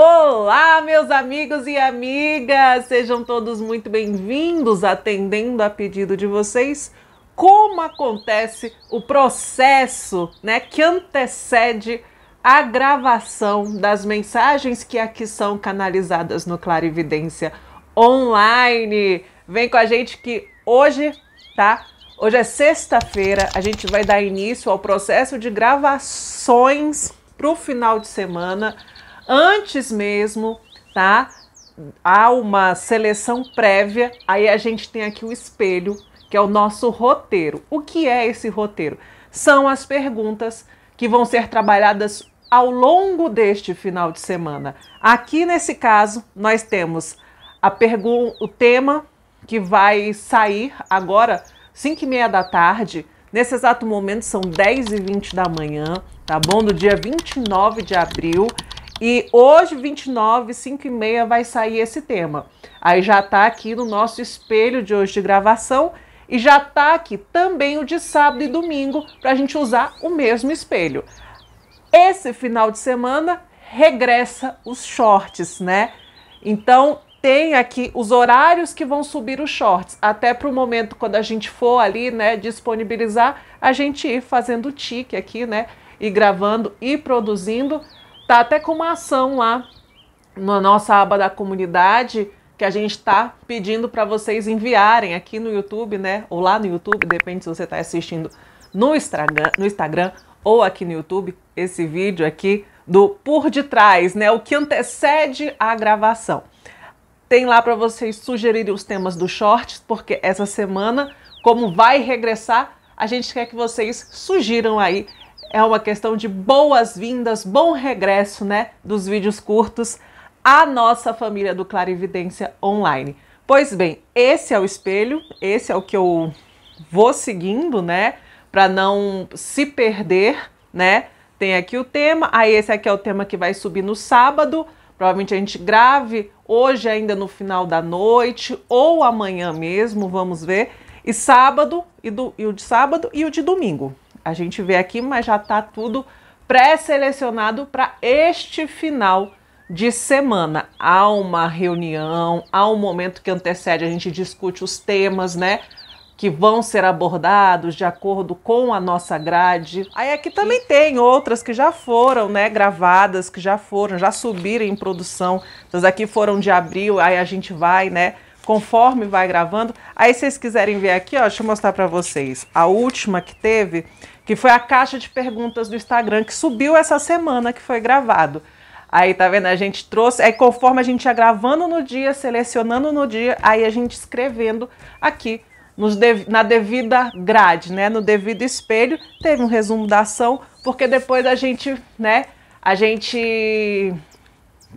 Olá, meus amigos e amigas! Sejam todos muito bem-vindos atendendo a pedido de vocês. Como acontece o processo, né, que antecede a gravação das mensagens que aqui são canalizadas no Clarividência Online. Vem com a gente que hoje, tá? Hoje é sexta-feira, a gente vai dar início ao processo de gravações para o final de semana antes mesmo, tá? Há uma seleção prévia, aí a gente tem aqui o espelho, que é o nosso roteiro. O que é esse roteiro? São as perguntas que vão ser trabalhadas ao longo deste final de semana. Aqui nesse caso, nós temos a o tema que vai sair agora, 5 e meia da tarde. Nesse exato momento são 10 e 20 da manhã, tá bom? Do dia 29 de abril. E hoje, 29, 5 e meia, vai sair esse tema. Aí já está aqui no nosso espelho de hoje de gravação e já está aqui também o de sábado e domingo para a gente usar o mesmo espelho. Esse final de semana regressa os shorts, né? Então tem aqui os horários que vão subir os shorts, até para o momento quando a gente for ali, né, disponibilizar, a gente ir fazendo tique aqui, né, e gravando e produzindo Tá até com uma ação lá na nossa aba da comunidade que a gente está pedindo para vocês enviarem aqui no YouTube, né? Ou lá no YouTube, depende se você está assistindo no Instagram, no Instagram ou aqui no YouTube, esse vídeo aqui do por detrás, né? O que antecede a gravação. Tem lá para vocês sugerirem os temas do short, porque essa semana, como vai regressar, a gente quer que vocês sugiram aí é uma questão de boas-vindas, bom regresso, né, dos vídeos curtos à nossa família do Clarividência Online. Pois bem, esse é o espelho, esse é o que eu vou seguindo, né, para não se perder, né? Tem aqui o tema, aí esse aqui é o tema que vai subir no sábado. Provavelmente a gente grave hoje ainda no final da noite ou amanhã mesmo, vamos ver. E sábado e, do, e o de sábado e o de domingo, a gente vê aqui, mas já está tudo pré-selecionado para este final de semana. Há uma reunião, há um momento que antecede, a gente discute os temas, né? Que vão ser abordados de acordo com a nossa grade. Aí aqui também tem outras que já foram, né? Gravadas, que já foram, já subiram em produção. Essas aqui foram de abril, aí a gente vai, né? conforme vai gravando. Aí vocês quiserem ver aqui, ó, deixa eu mostrar para vocês. A última que teve, que foi a caixa de perguntas do Instagram que subiu essa semana que foi gravado. Aí, tá vendo? A gente trouxe. Aí, conforme a gente ia gravando no dia, selecionando no dia, aí a gente escrevendo aqui de, na devida grade, né? No devido espelho, teve um resumo da ação, porque depois a gente, né? A gente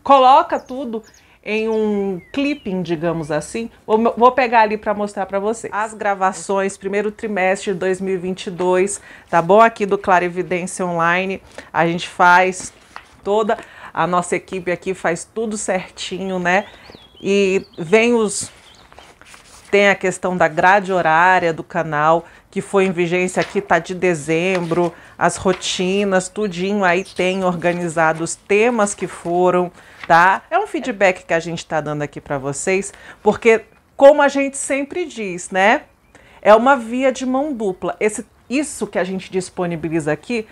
coloca tudo em um clipping, digamos assim. Vou, vou pegar ali para mostrar para vocês. As gravações, primeiro trimestre de 2022, tá bom? Aqui do Clarividência Online, a gente faz toda a nossa equipe aqui faz tudo certinho, né? E vem os tem a questão da grade horária do canal, que foi em vigência aqui, tá de dezembro, as rotinas, tudinho aí tem organizado os temas que foram tá? É um feedback que a gente está dando aqui para vocês, porque como a gente sempre diz, né? É uma via de mão dupla. Esse, isso que a gente disponibiliza aqui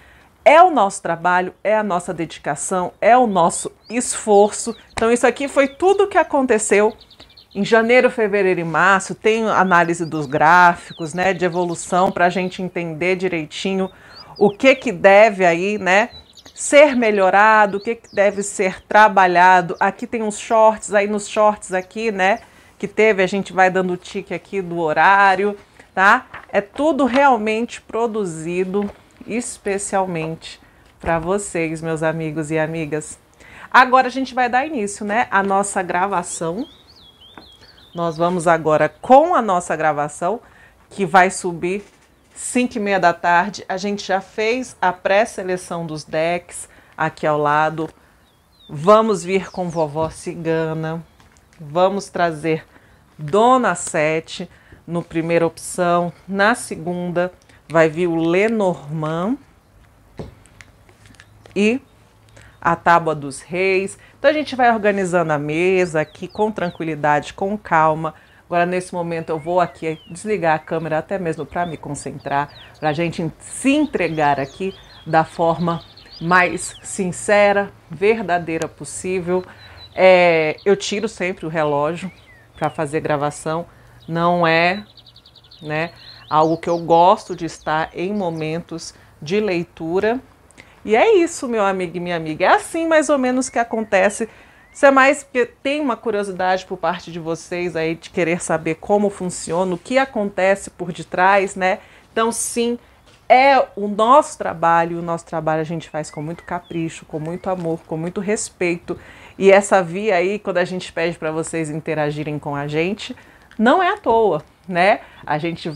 é o nosso trabalho, é a nossa dedicação, é o nosso esforço. Então, isso aqui foi tudo o que aconteceu em janeiro, fevereiro e março. Tem análise dos gráficos, né, de evolução, para a gente entender direitinho o que que deve aí, né, ser melhorado, o que, deve ser trabalhado. Aqui tem uns shorts, aí nos shorts aqui, né, que teve, a gente vai dando tique aqui do horário, tá? É tudo realmente produzido especialmente para vocês, meus amigos e amigas. Agora a gente vai dar início, né, à nossa gravação. Nós vamos agora com a nossa gravação que vai subir 5 e meia da tarde, a gente já fez a pré-seleção dos decks aqui ao lado. Vamos vir com vovó cigana, vamos trazer Dona Sete no primeira opção, na segunda vai vir o Lenormand e a Tábua dos Reis. Então a gente vai organizando a mesa aqui com tranquilidade, com calma Agora, nesse momento, eu vou aqui desligar a câmera até mesmo para me concentrar, para a gente se entregar aqui da forma mais sincera, verdadeira possível. É, eu tiro sempre o relógio para fazer gravação, não é né, algo que eu gosto de estar em momentos de leitura. E é isso, meu amigo e minha amiga. É assim mais ou menos que acontece isso é mais porque tem uma curiosidade por parte de vocês aí de querer saber como funciona, o que acontece por detrás, né? Então, sim, é o nosso trabalho, o nosso trabalho a gente faz com muito capricho, com muito amor, com muito respeito. E essa via aí, quando a gente pede para vocês interagirem com a gente, não é à toa, né? A gente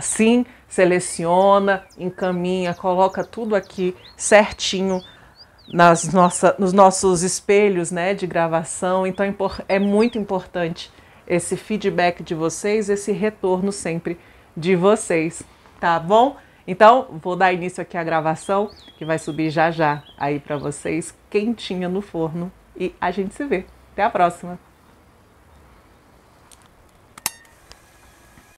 sim seleciona, encaminha, coloca tudo aqui certinho nas nossa, nos nossos espelhos né, de gravação. Então é, é muito importante esse feedback de vocês, esse retorno sempre de vocês, tá bom? Então vou dar início aqui à gravação que vai subir já já aí para vocês, quentinha no forno e a gente se vê. Até a próxima.